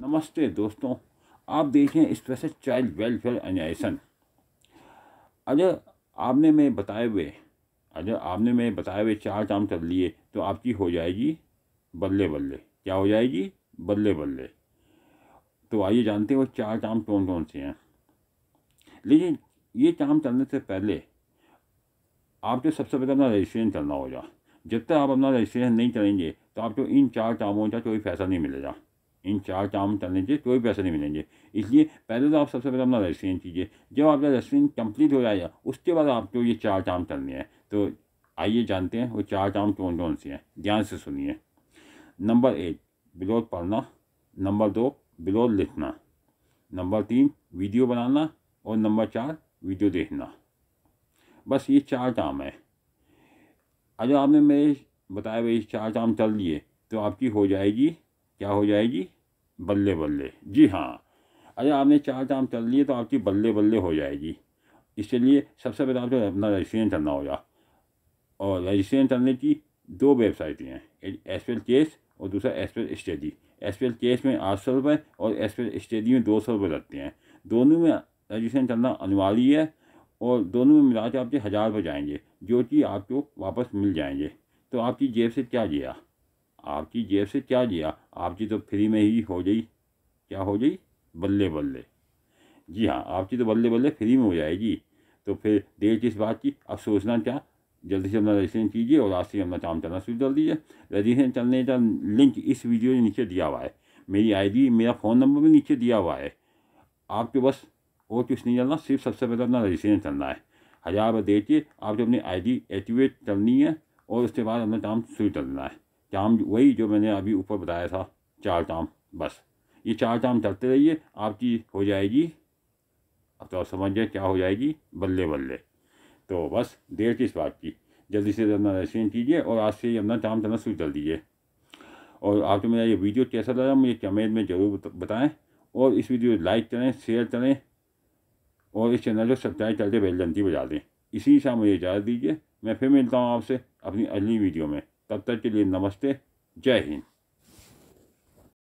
नमस्ते दोस्तों आप देख रहे हैं स्पेशल चाइल्ड वेलफेयर ऑर्गेनाइजेशन अगर आपने मैं बताए हुए अजय आपने मैं बताए हुए चार काम कर लिए तो आपकी हो जाएगी बल्ले बल्ले क्या हो जाएगी बल्ले बल्ले तो आइए जानते हो चार काम कौन कौन से हैं लेकिन ये काम करने से पहले आपको सबसे पहले अपना रजिस्ट्रेशन करना होगा जब तक आप अपना रजिस्ट्रेशन नहीं करेंगे तो आपको इन चार कामों का कोई फैसला नहीं मिलेगा इन चार काम चलने चाहिए कोई भी पैसे नहीं मिलेंगे इसलिए पहले तो आप सबसे पहले अपना रजिस्ट्रेशन कीजिए जब आपका रजिस्ट्रेशन कंप्लीट हो जाएगा उसके बाद आपको ये चार काम चलने हैं तो आइए जानते हैं वो चार काम कौन कौन से हैं ध्यान से सुनिए नंबर एक विरोध पढ़ना नंबर दो विरोध लिखना नंबर तीन वीडियो बनाना और नंबर चार वीडियो देखना बस ये चार काम है अगर आपने मेरे बताए हुए चार काम चल लिए तो आपकी हो जाएगी क्या हो जाएगी बल्ले बल्ले जी हाँ अरे आपने चार चाम चल लिए तो आपकी बल्ले बल्ले हो जाएगी इसलिए सबसे पहले आपको अपना रजिस्ट्रेशन करना होगा और रजिस्ट्रेशन करने की दो वेबसाइटें हैं एस पी एल केस और दूसरा S P L study S P L case में आठ सौ रुपये और एस पी एल स्टडी में दो सौ रुपये लगते हैं दोनों में रजिस्ट्रेशन करना अनिवार्य है और दोनों में मिला के आपके हज़ार रुपये जाएंगे जो कि आपको वापस मिल जाएंगे तो आपकी जेब से क्या गया आपकी जेब से क्या लिया आपकी तो फ्री में ही हो जाई क्या हो जाई बल्ले बल्ले जी हाँ आपकी तो बल्ले बल्ले फ्री में हो जाएगी तो फिर देर किस बात की अब सोचना क्या जल्दी से अपना रजिस्ट्रेशन कीजिए और आज से अपना काम चलना शुरू कर दीजिए रजिस्ट्रेशन चलने का लिंक इस वीडियो के नीचे दिया हुआ है मेरी आईडी मेरा फ़ोन नंबर भी नीचे दिया हुआ है आपके बस और कुछ नहीं चलना सिर्फ सबसे पहले अपना रजिस्ट्रेशन चलना है हज़ार रुपये दे के आपको अपनी आई डी एक्टिवेट करनी है और उसके बाद अपना काम शुरू करना है चाम वही जो मैंने अभी ऊपर बताया था चार चाम बस ये चार चाम चलते रहिए आपकी हो जाएगी अब तो आप समझ क्या हो जाएगी बल्ले बल्ले तो बस देर किस बात की जल्दी से अपना रजिस्ट्रेशन कीजिए और आज से अपना काम चलना शुरू कर दीजिए और आपको तो मेरा ये वीडियो कैसा लगा मुझे कमेंट में ज़रूर बताएं और इस वीडियो लाइक करें शेयर करें और इस चैनल को सब्सक्राइब करके बेल घंटी बजा दें इसी से मुझे इजाज़त दीजिए मैं फिर मिलता हूँ आपसे अपनी अगली वीडियो में तब तक के लिए नमस्ते जय हिंद